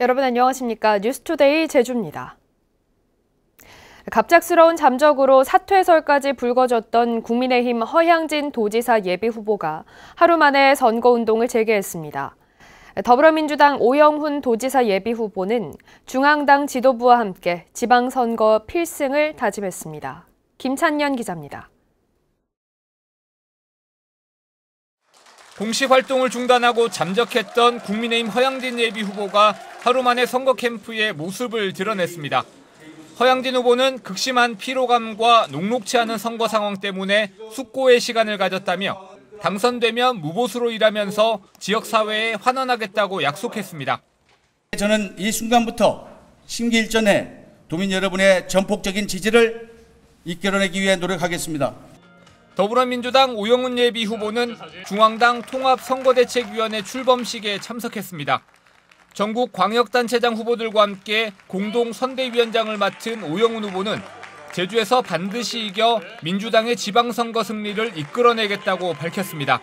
여러분 안녕하십니까? 뉴스투데이 제주입니다. 갑작스러운 잠적으로 사퇴설까지 불거졌던 국민의힘 허향진 도지사 예비후보가 하루 만에 선거운동을 재개했습니다. 더불어민주당 오영훈 도지사 예비후보는 중앙당 지도부와 함께 지방선거 필승을 다짐했습니다. 김찬년 기자입니다. 공식 활동을 중단하고 잠적했던 국민의힘 허양진 예비 후보가 하루 만에 선거 캠프의 모습을 드러냈습니다. 허양진 후보는 극심한 피로감과 녹록치 않은 선거 상황 때문에 숙고의 시간을 가졌다며 당선되면 무보수로 일하면서 지역사회에 환원하겠다고 약속했습니다. 저는 이 순간부터 심기일전에 도민 여러분의 전폭적인 지지를 이끌어내기 위해 노력하겠습니다. 더불어민주당 오영훈 예비 후보는 중앙당 통합선거대책위원회 출범식에 참석했습니다. 전국 광역단체장 후보들과 함께 공동 선대위원장을 맡은 오영훈 후보는 제주에서 반드시 이겨 민주당의 지방선거 승리를 이끌어내겠다고 밝혔습니다.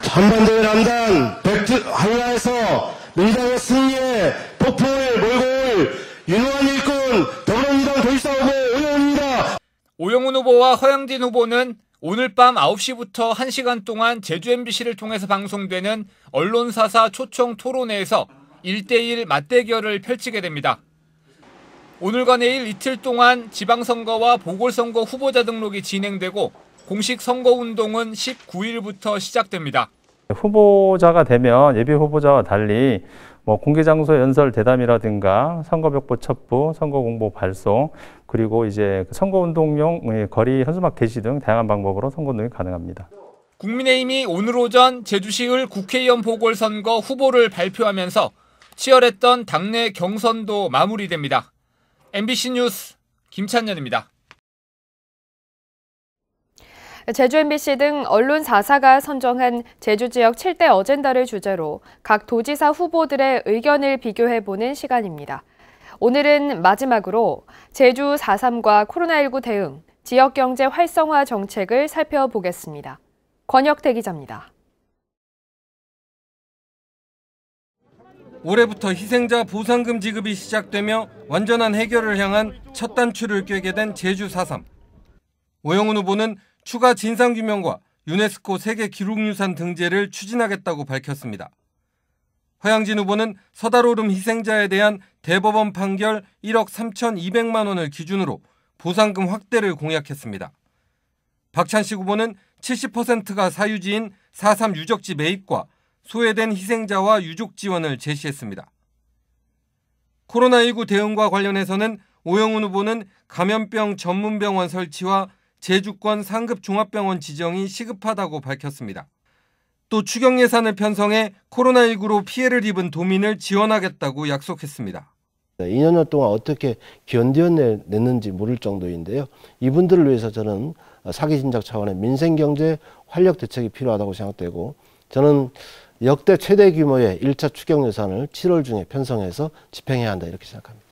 한반도의 남단 백두 한라에서 민주당의 승리에 폭풍을 몰고 올 유능한 일꾼 더불어민주당 도지사후보 오영훈입니다. 오영훈 후보와 허영진 후보는 오늘 밤 9시부터 1시간 동안 제주 MBC를 통해서 방송되는 언론사사 초청 토론회에서 1대1 맞대결을 펼치게 됩니다. 오늘과 내일 이틀 동안 지방선거와 보궐선거 후보자 등록이 진행되고 공식 선거운동은 19일부터 시작됩니다. 후보자가 되면 예비 후보자와 달리 뭐 공개장소 연설 대담이라든가 선거벽보 첩부, 선거공보 발송, 그리고 이제 그 선거운동용 예, 거리 현수막 게시 등 다양한 방법으로 선거운동이 가능합니다. 국민의힘이 오늘 오전 제주시을 국회의원 보궐선거 후보를 발표하면서 치열했던 당내 경선도 마무리됩니다. MBC 뉴스 김찬년입니다. 제주 MBC 등 언론 4사가 선정한 제주 지역 7대 어젠다를 주제로 각 도지사 후보들의 의견을 비교해보는 시간입니다. 오늘은 마지막으로 제주 4.3과 코로나19 대응, 지역경제 활성화 정책을 살펴보겠습니다. 권혁태 기자입니다. 올해부터 희생자 보상금 지급이 시작되며 완전한 해결을 향한 첫 단추를 꿰게 된 제주 4.3. 오영훈 후보는 추가 진상규명과 유네스코 세계 기록유산 등재를 추진하겠다고 밝혔습니다. 허양진 후보는 서다로름 희생자에 대한 대법원 판결 1억 3,200만 원을 기준으로 보상금 확대를 공약했습니다. 박찬식 후보는 70%가 사유지인 4.3 유적지 매입과 소외된 희생자와 유족 지원을 제시했습니다. 코로나19 대응과 관련해서는 오영훈 후보는 감염병 전문병원 설치와 제주권 상급 종합병원 지정이 시급하다고 밝혔습니다. 또 추경 예산을 편성해 코로나19로 피해를 입은 도민을 지원하겠다고 약속했습니다. 2년 여 동안 어떻게 견뎌냈는지 모를 정도인데요. 이분들을 위해서 저는 사기 진작 차원의 민생 경제 활력 대책이 필요하다고 생각되고 저는 역대 최대 규모의 1차 추경 예산을 7월 중에 편성해서 집행해야 한다 이렇게 생각합니다.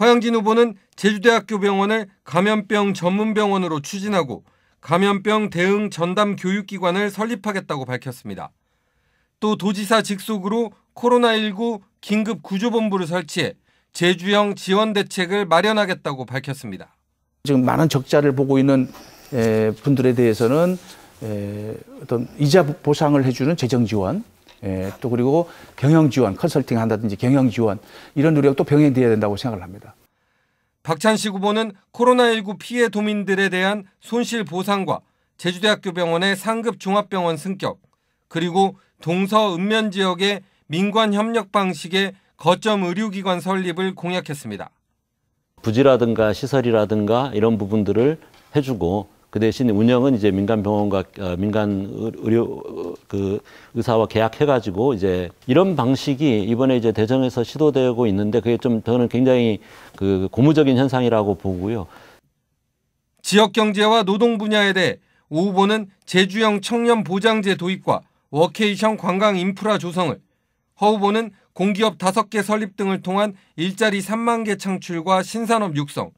허영진 후보는 제주대학교 병원을 감염병 전문병원으로 추진하고 감염병 대응 전담 교육기관을 설립하겠다고 밝혔습니다. 또 도지사 직속으로 코로나19 긴급 구조본부를 설치해 제주형 지원 대책을 마련하겠다고 밝혔습니다. 지금 많은 적자를 보고 있는 분들에 대해서는 어떤 이자 보상을 해주는 재정 지원 예, 또 그리고 경영 지원, 컨설팅 한다든지 경영 지원 이런 노력도 병행되어야 된다고 생각을 합니다. 박찬식 후보는 코로나19 피해 도민들에 대한 손실 보상과 제주대학교 병원의 상급 종합병원 승격 그리고 동서 읍면 지역의 민관 협력 방식의 거점 의료기관 설립을 공약했습니다. 부지라든가 시설이라든가 이런 부분들을 해주고 그 대신 운영은 이제 민간 병원과 어, 민간 의료 그 의사와 계약해가지고 이제 이런 방식이 이번에 이제 대전에서 시도되고 있는데 그게 좀 저는 굉장히 그 고무적인 현상이라고 보고요. 지역 경제와 노동 분야에 대해 오 후보는 제주형 청년 보장제 도입과 워케이션 관광 인프라 조성을, 허 후보는 공기업 다섯 개 설립 등을 통한 일자리 3만 개 창출과 신산업 육성,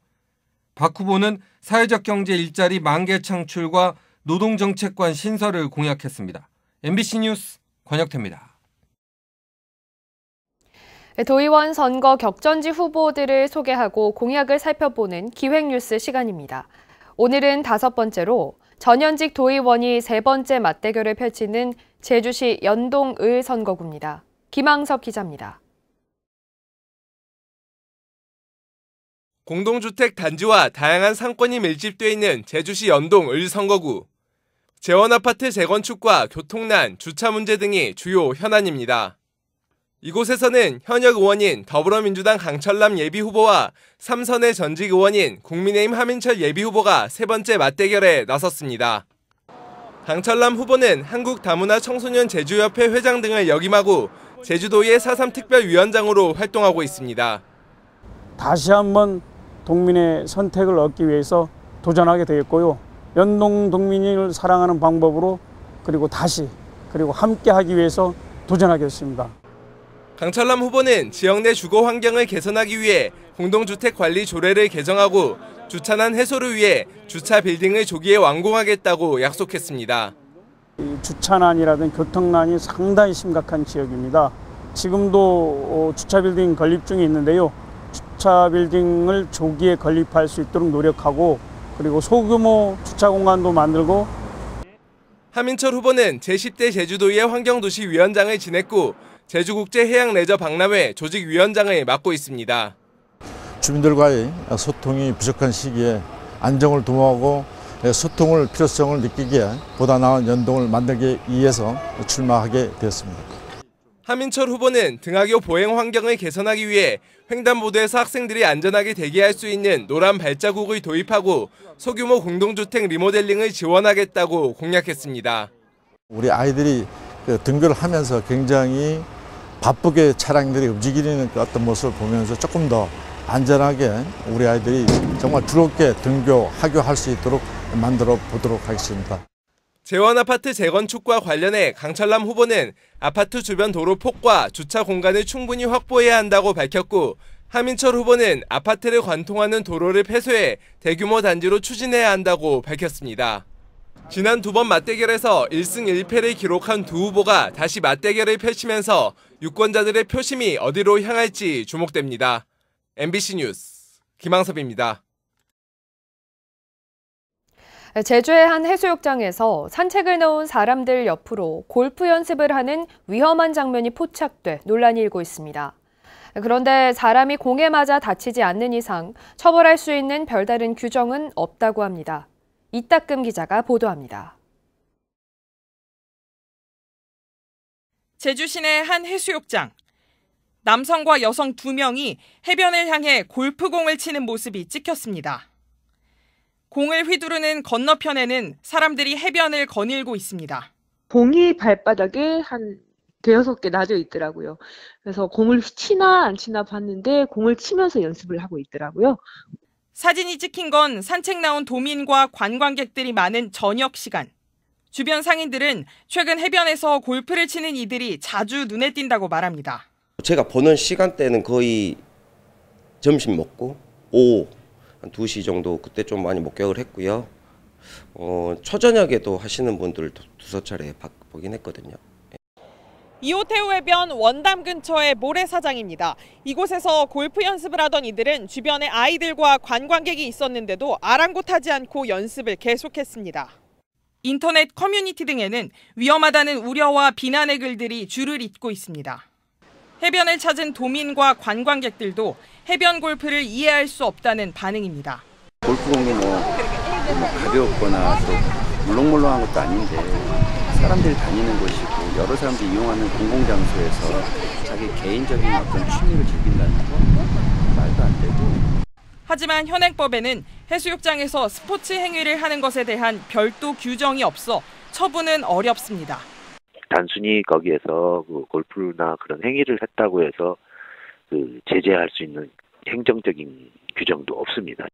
박 후보는 사회적 경제 일자리 만개 창출과 노동정책관 신설을 공약했습니다. MBC 뉴스 권혁태입니다. 네, 도의원 선거 격전지 후보들을 소개하고 공약을 살펴보는 기획뉴스 시간입니다. 오늘은 다섯 번째로 전현직 도의원이 세 번째 맞대결을 펼치는 제주시 연동을 선거구입니다. 김항섭 기자입니다. 공동주택 단지와 다양한 상권이 밀집돼 있는 제주시 연동 을선거구. 재원아파트 재건축과 교통난, 주차 문제 등이 주요 현안입니다. 이곳에서는 현역 의원인 더불어민주당 강철남 예비후보와 삼선의 전직 의원인 국민의힘 하민철 예비후보가 세 번째 맞대결에 나섰습니다. 강철남 후보는 한국다문화 청소년 제주협회 회장 등을 역임하고 제주도의 4.3 특별위원장으로 활동하고 있습니다. 다시 한번 동민의 선택을 얻기 위해서 도전하게 되었고요. 연동 동민을 사랑하는 방법으로 그리고 다시 그리고 함께 하기 위해서 도전하겠습니다. 강철남 후보는 지역 내 주거 환경을 개선하기 위해 공동주택 관리 조례를 개정하고 주차난 해소를 위해 주차 빌딩을 조기에 완공하겠다고 약속했습니다. 주차난이라든 교통난이 상당히 심각한 지역입니다. 지금도 어, 주차 빌딩 건립 중에 있는데요. 주차 빌딩을 조기에 건립할 수 있도록 노력하고 그리고 소규모 주차 공간도 만들고 하민철 후보는 제10대 제주도의 환경도시 위원장을 지냈고 제주국제해양레저 박람회 조직위원장을 맡고 있습니다. 주민들과의 소통이 부족한 시기에 안정을 도모하고 소통을 필요성을 느끼기에 보다 나은 연동을 만들기 위해서 출마하게 되었습니다. 하민철 후보는 등하교 보행 환경을 개선하기 위해 횡단보도에서 학생들이 안전하게 대기할 수 있는 노란 발자국을 도입하고 소규모 공동주택 리모델링을 지원하겠다고 공약했습니다. 우리 아이들이 그 등교를 하면서 굉장히 바쁘게 차량들이 움직이는 그 어떤 모습을 보면서 조금 더 안전하게 우리 아이들이 정말 즐겁게 등교, 하교할 수 있도록 만들어 보도록 하겠습니다. 재원 아파트 재건축과 관련해 강철남 후보는 아파트 주변 도로 폭과 주차 공간을 충분히 확보해야 한다고 밝혔고 하민철 후보는 아파트를 관통하는 도로를 폐쇄해 대규모 단지로 추진해야 한다고 밝혔습니다. 지난 두 번 맞대결에서 1승 1패를 기록한 두 후보가 다시 맞대결을 펼치면서 유권자들의 표심이 어디로 향할지 주목됩니다. MBC 뉴스 김항섭입니다. 제주의 한 해수욕장에서 산책을 넣은 사람들 옆으로 골프 연습을 하는 위험한 장면이 포착돼 논란이 일고 있습니다. 그런데 사람이 공에 맞아 다치지 않는 이상 처벌할 수 있는 별다른 규정은 없다고 합니다. 이따금 기자가 보도합니다. 제주시내 한 해수욕장. 남성과 여성 두명이 해변을 향해 골프공을 치는 모습이 찍혔습니다. 공을 휘두르는 건너편에는 사람들이 해변을 거닐고 있습니다. 공이 발바닥에 한 대여섯 개 낮아 있더라고요. 그래서 공을 치나 안 치나 봤는데 공을 치면서 연습을 하고 있더라고요. 사진이 찍힌 건 산책 나온 도민과 관광객들이 많은 저녁 시간. 주변 상인들은 최근 해변에서 골프를 치는 이들이 자주 눈에 띈다고 말합니다. 제가 보는 시간대는 거의 점심 먹고 오후 한 2시 정도 그때 좀 많이 목격을 했고요. 어, 초저녁에도 하시는 분들 두서 차례 보긴 했거든요. 예. 이호태우 해변 원담 근처의 모래사장입니다. 이곳에서 골프 연습을 하던 이들은 주변에 아이들과 관광객이 있었는데도 아랑곳하지 않고 연습을 계속했습니다. 인터넷 커뮤니티 등에는 위험하다는 우려와 비난의 글들이 줄을 잇고 있습니다. 해변을 찾은 도민과 관광객들도 해변 골프를 이해할 수 없다는 반응입니다. 골프공이 뭐, 뭐 가볍거나 또 물렁물렁한 것도 아닌데 사람들이 다니는 곳이고 여러 사람들이 이용하는 공공장소에서 자기 개인적인 어떤 취미를 즐긴다는 건 말도 안 되고 하지만 현행법에는 해수욕장에서 스포츠 행위를 하는 것에 대한 별도 규정이 없어 처분은 어렵습니다. 단순히 거기에서 그 골프나 그런 행위를 했다고 해서 그 제재할 수 있는 행정적인 규정도 없습니다.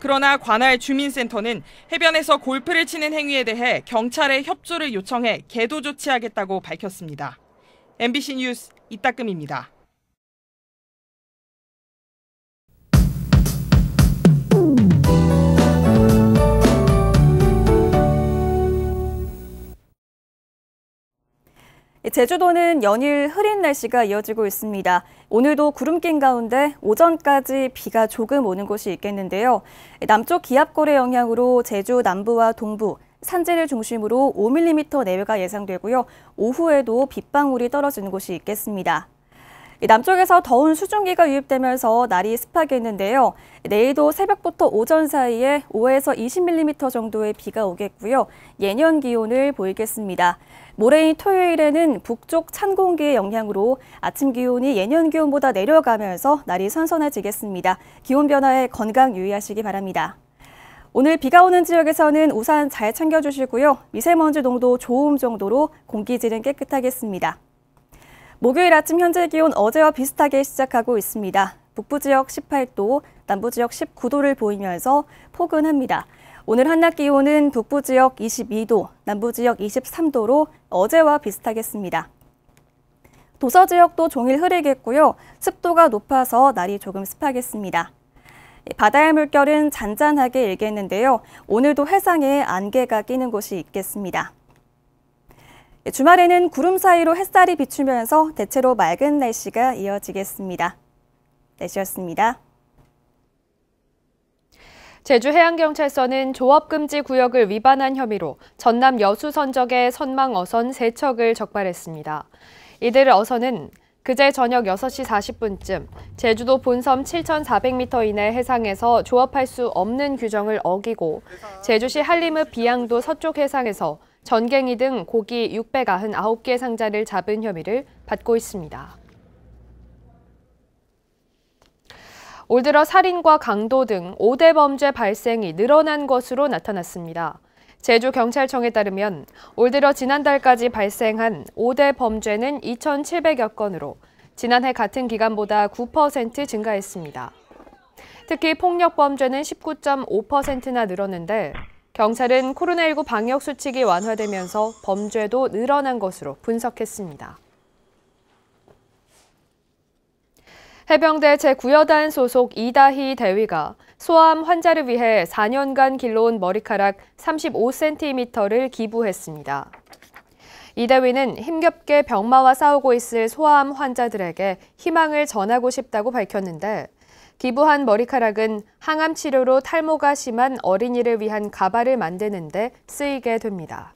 그러나 관할 주민센터는 해변에서 골프를 치는 행위에 대해 경찰에 협조를 요청해 계도 조치하겠다고 밝혔습니다. MBC 뉴스 이따금입니다. 예, 제주도는 연일 흐린 날씨가 이어지고 있습니다. 오늘도 구름 낀 가운데 오전까지 비가 조금 오는 곳이 있겠는데요. 예, 남쪽 기압골의 영향으로 제주 남부와 동부, 산지를 중심으로 5mm 내외가 예상되고요. 오후에도 빗방울이 떨어지는 곳이 있겠습니다. 예, 남쪽에서 더운 수증기가 유입되면서 날이 습하겠는데요. 내일도 새벽부터 오전 사이에 5에서 20mm 정도의 비가 오겠고요. 예년 기온을 보이겠습니다. 모레인 토요일에는 북쪽 찬 공기의 영향으로 아침 기온이 예년 기온보다 내려가면서 날이 선선해지겠습니다. 기온 변화에 건강 유의하시기 바랍니다. 오늘 비가 오는 지역에서는 우산 잘 챙겨주시고요. 미세먼지 농도 좋음 정도로 공기질은 깨끗하겠습니다. 목요일 아침 현재 기온 어제와 비슷하게 시작하고 있습니다. 북부 지역 18도, 남부 지역 19도를 보이면서 포근합니다. 오늘 한낮 기온은 북부 지역 22도, 남부 지역 23도로 어제와 비슷하겠습니다. 도서 지역도 종일 흐리겠고요. 습도가 높아서 날이 조금 습하겠습니다. 바다의 물결은 잔잔하게 일겠는데요. 오늘도 해상에 안개가 끼는 곳이 있겠습니다. 주말에는 구름 사이로 햇살이 비추면서 대체로 맑은 날씨가 이어지겠습니다. 날씨였습니다. 제주해양경찰서는 조업금지 구역을 위반한 혐의로 전남 여수 선적의 선망 어선 3척을 적발했습니다. 이들 어선은 그제 저녁 6시 40분쯤 제주도 본섬 7,400m 이내 해상에서 조업할 수 없는 규정을 어기고 제주시 한림읍 비양도 서쪽 해상에서 전갱이 등 고기 699개 상자를 잡은 혐의를 받고 있습니다. 올 들어 살인과 강도 등 5대 범죄 발생이 늘어난 것으로 나타났습니다. 제주경찰청에 따르면 올 들어 지난달까지 발생한 5대 범죄는 2,700여 건으로 지난해 같은 기간보다 9% 증가했습니다. 특히 폭력 범죄는 19.5%나 늘었는데 경찰은 코로나19 방역 수칙이 완화되면서 범죄도 늘어난 것으로 분석했습니다. 해병대 제9여단 소속 이다희 대위가 소아암 환자를 위해 4년간 길러온 머리카락 35cm를 기부했습니다. 이 대위는 힘겹게 병마와 싸우고 있을 소아암 환자들에게 희망을 전하고 싶다고 밝혔는데 기부한 머리카락은 항암 치료로 탈모가 심한 어린이를 위한 가발을 만드는 데 쓰이게 됩니다.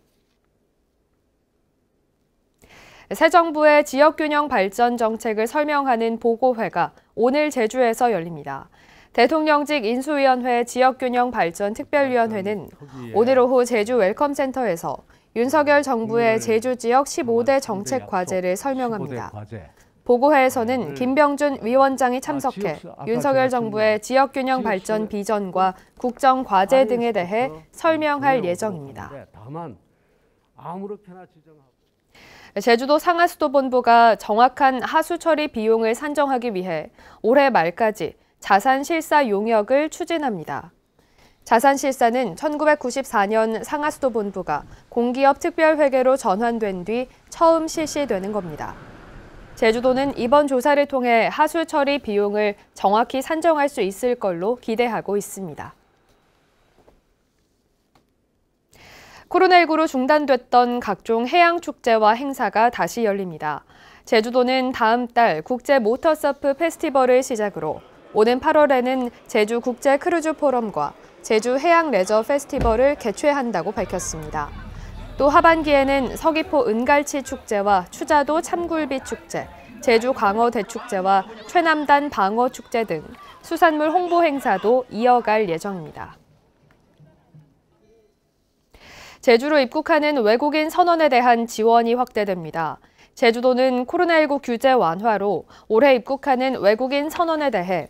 새 정부의 지역균형 발전 정책을 설명하는 보고회가 오늘 제주에서 열립니다. 대통령직 인수위원회 지역균형 발전 특별위원회는 아, 오늘 오후 제주 웰컴센터에서 윤석열 음, 정부의 제주 지역 15대 정책 과제를 설명합니다. 보고회에서는 네. 김병준 위원장이 아, 참석해 윤석열 정부의 지역균형 발전 비전과 국정 과제 등에 대해 설명할 예정입니다. 다만 아무렇게나 지정하고 제주도 상하수도본부가 정확한 하수 처리 비용을 산정하기 위해 올해 말까지 자산 실사 용역을 추진합니다. 자산 실사는 1994년 상하수도본부가 공기업 특별회계로 전환된 뒤 처음 실시되는 겁니다. 제주도는 이번 조사를 통해 하수 처리 비용을 정확히 산정할 수 있을 걸로 기대하고 있습니다. 코로나19로 중단됐던 각종 해양 축제와 행사가 다시 열립니다. 제주도는 다음 달 국제 모터서프 페스티벌을 시작으로 오는 8월에는 제주 국제 크루즈 포럼과 제주 해양 레저 페스티벌을 개최한다고 밝혔습니다. 또 하반기에는 서귀포 은갈치 축제와 추자도 참굴비 축제, 제주 광어 대축제와 최남단 방어 축제 등 수산물 홍보 행사도 이어갈 예정입니다. 제주로 입국하는 외국인 선원에 대한 지원이 확대됩니다. 제주도는 코로나19 규제 완화로 올해 입국하는 외국인 선원에 대해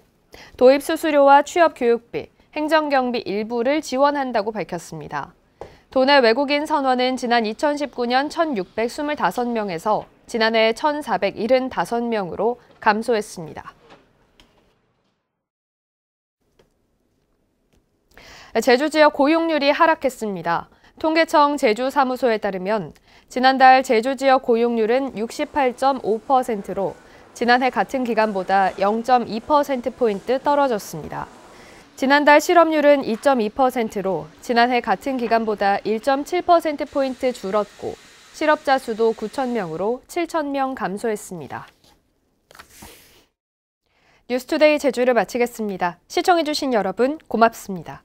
도입 수수료와 취업 교육비, 행정 경비 일부를 지원한다고 밝혔습니다. 도내 외국인 선원은 지난 2019년 1,625명에서 지난해 1,475명으로 감소했습니다. 제주 지역 고용률이 하락했습니다. 통계청 제주사무소에 따르면 지난달 제주 지역 고용률은 68.5%로 지난해 같은 기간보다 0.2%포인트 떨어졌습니다. 지난달 실업률은 2.2%로 지난해 같은 기간보다 1.7%포인트 줄었고 실업자 수도 9천명으로7천명 감소했습니다. 뉴스투데이 제주를 마치겠습니다. 시청해주신 여러분 고맙습니다.